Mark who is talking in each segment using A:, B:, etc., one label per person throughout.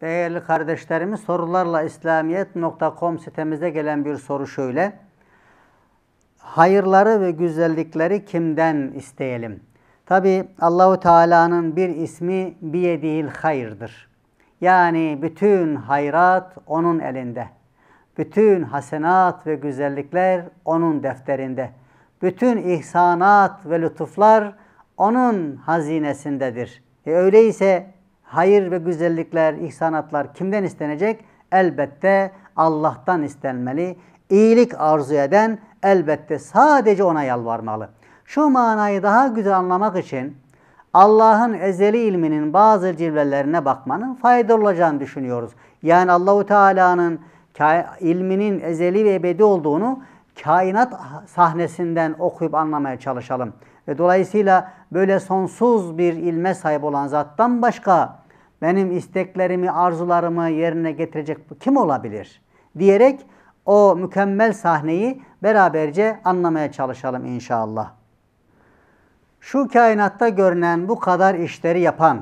A: Değerli kardeşlerimiz sorularla İslamiyet.com sitemize gelen bir soru şöyle. Hayırları ve güzellikleri kimden isteyelim? Tabi Allahu Teala'nın bir ismi biyedihil hayırdır. Yani bütün hayrat onun elinde. Bütün hasenat ve güzellikler onun defterinde. Bütün ihsanat ve lütuflar onun hazinesindedir. E öyleyse hayır ve güzellikler, ihsanatlar kimden istenecek? Elbette Allah'tan istenmeli. İyilik arzu eden elbette sadece ona yalvarmalı. Şu manayı daha güzel anlamak için Allah'ın ezeli ilminin bazı cilvelerine bakmanın faydalı olacağını düşünüyoruz. Yani Allahu Teala'nın ilminin ezeli ve ebedi olduğunu kainat sahnesinden okuyup anlamaya çalışalım. Ve dolayısıyla böyle sonsuz bir ilme sahip olan zattan başka benim isteklerimi, arzularımı yerine getirecek kim olabilir? Diyerek o mükemmel sahneyi beraberce anlamaya çalışalım inşallah. Şu kainatta görünen bu kadar işleri yapan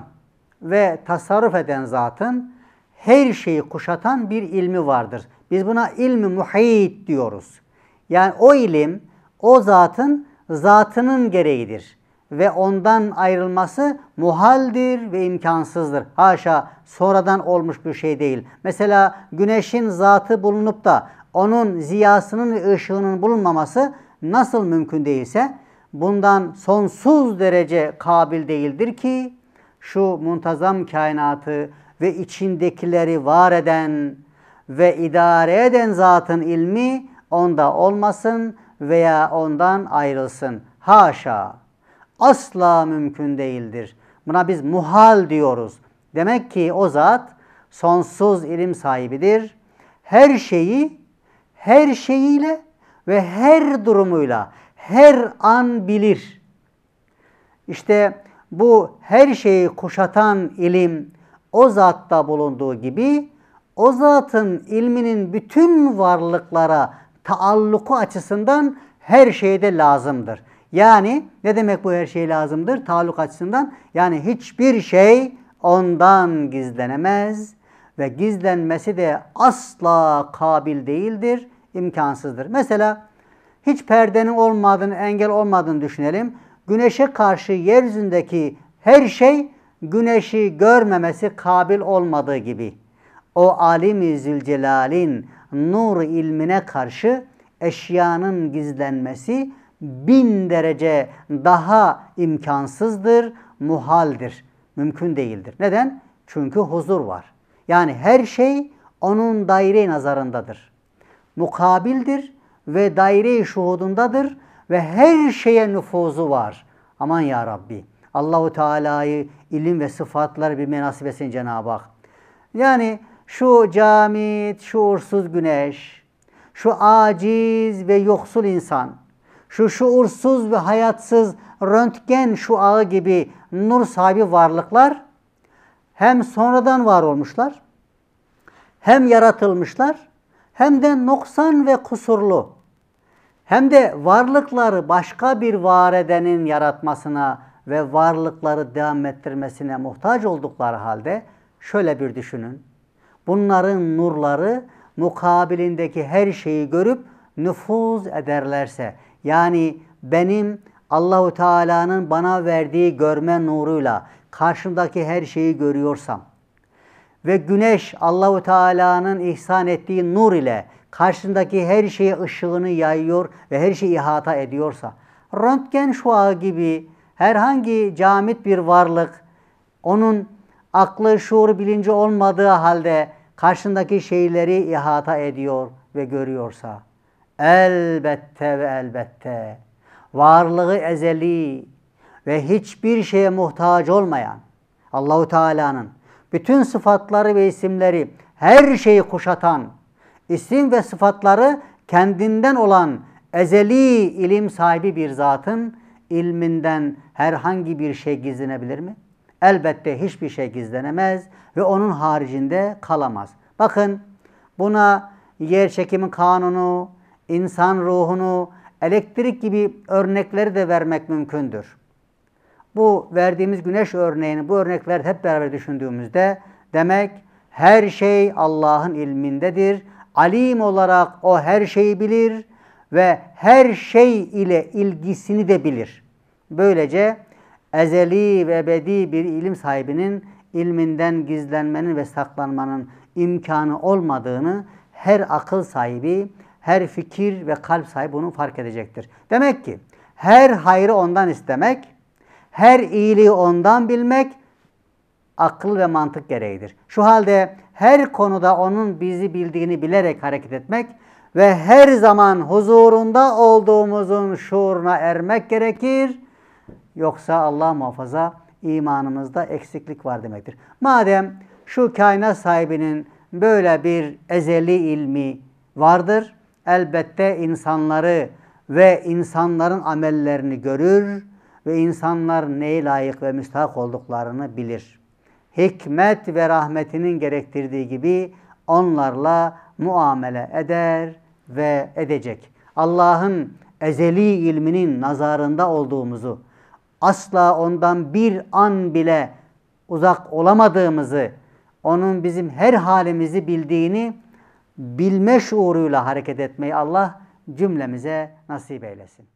A: ve tasarruf eden zatın her şeyi kuşatan bir ilmi vardır. Biz buna ilmi muhit diyoruz. Yani o ilim o zatın zatının gereğidir ve ondan ayrılması muhaldir ve imkansızdır. Haşa sonradan olmuş bir şey değil. Mesela güneşin zatı bulunup da onun ziyasının ve ışığının bulunmaması nasıl mümkün değilse bundan sonsuz derece kabil değildir ki şu muntazam kainatı ve içindekileri var eden ve idare eden zatın ilmi onda olmasın veya ondan ayrılsın. Haşa! Asla mümkün değildir. Buna biz muhal diyoruz. Demek ki o zat sonsuz ilim sahibidir. Her şeyi her şeyiyle ve her durumuyla her an bilir. İşte bu her şeyi kuşatan ilim o zatta bulunduğu gibi o zatın ilminin bütün varlıklara taalluku açısından her şeyde lazımdır. Yani ne demek bu her şey lazımdır? Taalluk açısından yani hiçbir şey ondan gizlenemez ve gizlenmesi de asla kabil değildir, imkansızdır. Mesela hiç perdenin olmadığını, engel olmadığını düşünelim. Güneşe karşı yeryüzündeki her şey güneşi görmemesi kabil olmadığı gibi. O alim-i zülcelalin nur ilmine karşı eşyanın gizlenmesi bin derece daha imkansızdır, muhaldir, mümkün değildir. Neden? Çünkü huzur var. Yani her şey onun daire nazarındadır. Mukabildir ve daire-i şuhudundadır ve her şeye nüfuzu var. Aman ya Rabbi. Allahu Teala'yı ilim ve sıfatları bir menasip etsin Cenab-ı Hak. Yani şu camit, şu şuursuz güneş, şu aciz ve yoksul insan, şu şuursuz ve hayatsız röntgen şu şuağı gibi nur sahibi varlıklar hem sonradan var olmuşlar, hem yaratılmışlar, hem de noksan ve kusurlu, hem de varlıkları başka bir var edenin yaratmasına ve varlıkları devam ettirmesine muhtaç oldukları halde şöyle bir düşünün bunların nurları mukabilindeki her şeyi görüp nüfuz ederlerse yani benim Allahu Teala'nın bana verdiği görme nuruyla karşımdaki her şeyi görüyorsam ve güneş Allahu Teala'nın ihsan ettiği nur ile karşındaki her şeye ışığını yayıyor ve her şeyi ihata ediyorsa röntgen şuağı gibi herhangi camit bir varlık onun aklı, şuur, bilinci olmadığı halde karşındaki şeyleri ihata ediyor ve görüyorsa elbette ve elbette varlığı ezeli ve hiçbir şeye muhtaç olmayan Allahu Teala'nın bütün sıfatları ve isimleri her şeyi kuşatan isim ve sıfatları kendinden olan ezeli ilim sahibi bir zatın ilminden herhangi bir şey gizlenebilir mi? elbette hiçbir şey gizlenemez ve onun haricinde kalamaz. Bakın buna yer çekimi kanunu, insan ruhunu, elektrik gibi örnekleri de vermek mümkündür. Bu verdiğimiz güneş örneğini bu örnekler hep beraber düşündüğümüzde demek her şey Allah'ın ilmindedir. Alim olarak o her şeyi bilir ve her şey ile ilgisini de bilir. Böylece ezeli ve ebedi bir ilim sahibinin ilminden gizlenmenin ve saklanmanın imkanı olmadığını her akıl sahibi, her fikir ve kalp sahibi bunu fark edecektir. Demek ki her hayrı ondan istemek, her iyiliği ondan bilmek akıl ve mantık gereğidir. Şu halde her konuda onun bizi bildiğini bilerek hareket etmek ve her zaman huzurunda olduğumuzun şuuruna ermek gerekir. Yoksa Allah muhafaza imanımızda eksiklik var demektir. Madem şu kaynağı sahibinin böyle bir ezeli ilmi vardır, elbette insanları ve insanların amellerini görür ve insanlar neye layık ve müstahak olduklarını bilir. Hikmet ve rahmetinin gerektirdiği gibi onlarla muamele eder ve edecek. Allah'ın ezeli ilminin nazarında olduğumuzu, asla ondan bir an bile uzak olamadığımızı, onun bizim her halimizi bildiğini bilme şuuruyla hareket etmeyi Allah cümlemize nasip eylesin.